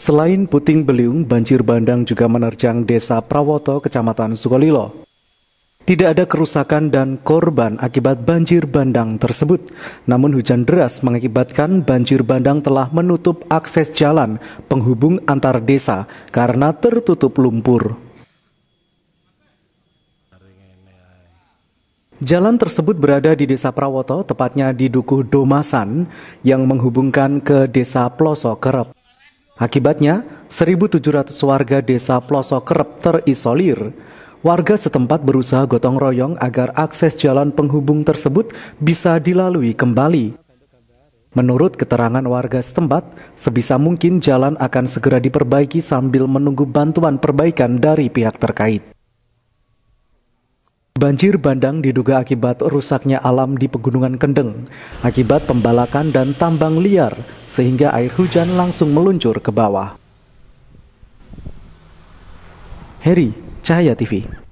Selain puting beliung, banjir bandang juga menerjang desa Prawoto, kecamatan Sukolilo. Tidak ada kerusakan dan korban akibat banjir bandang tersebut. Namun hujan deras mengakibatkan banjir bandang telah menutup akses jalan penghubung antar desa karena tertutup lumpur. Jalan tersebut berada di Desa Prawoto, tepatnya di Dukuh Domasan, yang menghubungkan ke Desa Ploso Kerep. Akibatnya, 1.700 warga desa Ploso Kerep terisolir. Warga setempat berusaha gotong royong agar akses jalan penghubung tersebut bisa dilalui kembali. Menurut keterangan warga setempat, sebisa mungkin jalan akan segera diperbaiki sambil menunggu bantuan perbaikan dari pihak terkait. Banjir bandang diduga akibat rusaknya alam di Pegunungan Kendeng, akibat pembalakan dan tambang liar, sehingga air hujan langsung meluncur ke bawah. Heri, Cahaya TV